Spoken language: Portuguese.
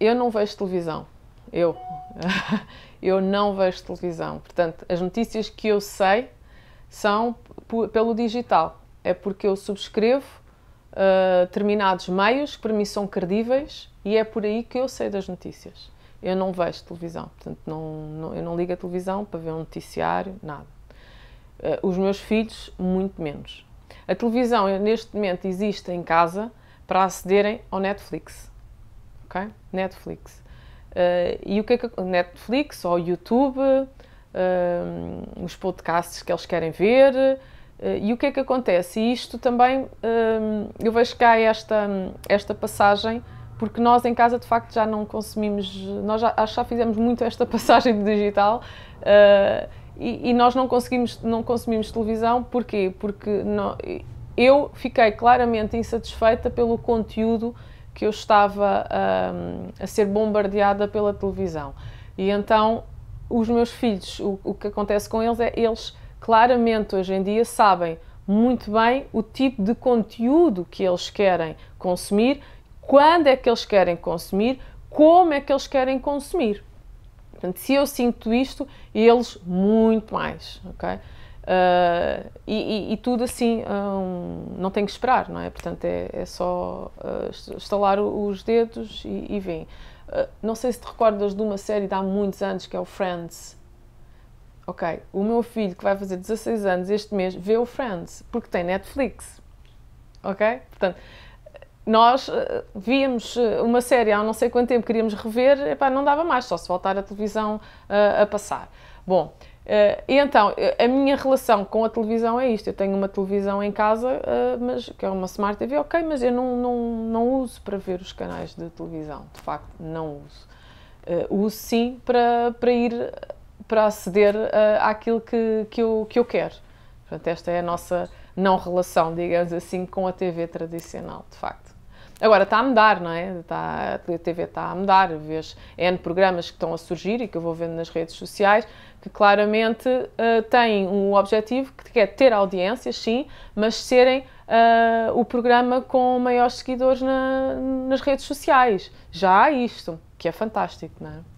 eu não vejo televisão. Eu. eu não vejo televisão. Portanto, as notícias que eu sei são pelo digital. É porque eu subscrevo uh, determinados meios que para mim são credíveis e é por aí que eu sei das notícias. Eu não vejo televisão, portanto, não, não eu não ligo a televisão para ver um noticiário, nada. Uh, os meus filhos, muito menos. A televisão neste momento existe em casa para acederem ao Netflix ok? Netflix. Uh, e o que é que Netflix ou YouTube, uh, os podcasts que eles querem ver, uh, e o que é que acontece? E isto também, ehm, eu vejo cá esta, esta passagem, porque nós em casa de facto já não consumimos, nós já, já fizemos muito esta passagem do digital. Eh, e, e, nós não conseguimos não consumimos televisão porquê porque não, eu fiquei claramente insatisfeita pelo conteúdo que eu estava um, a ser bombardeada pela televisão. E então, os meus filhos, o, o que acontece com eles é eles claramente hoje em dia sabem muito bem o tipo de conteúdo que eles querem consumir, quando é que eles querem consumir, como é que eles querem consumir. Portanto, se eu sinto isto, eles muito mais, ok? Uh, e, e, e, tudo assim ah, um, não tem que esperar, não é? Portanto, é, é só uh, estalar os dedos e, e vem. Uh, não sei se te recordas de uma série de há muitos anos que é o Friends. Ok, o meu filho que vai fazer 16 anos este mês vê o Friends porque tem Netflix. Ok? Portanto, nós víamos uma série há não sei quanto tempo, queríamos rever, epá, não dava mais, só se voltar a televisão a passar. Bom, Uh, e então, eh, a minha relação com a televisão é isto. Eu tenho uma televisão em casa, uh, mas, que é uma Smart TV, ok, mas eu não, não, não uso para ver os canais de televisão. De facto, não uso. Uh, uso sim para, para ir, para aceder uh, àquilo que, que, eu, que eu quero. Portanto, esta é a nossa não relação, digamos assim, com a TV tradicional, de facto. Agora está a mudar, não é? Está, a TV está a mudar, vês N programas que estão a surgir e que eu vou vendo nas redes sociais, que claramente uh, têm um objetivo que é ter audiências, sim, mas serem uh, o programa com maiores seguidores na, nas redes sociais. Já há isto, que é fantástico, não é?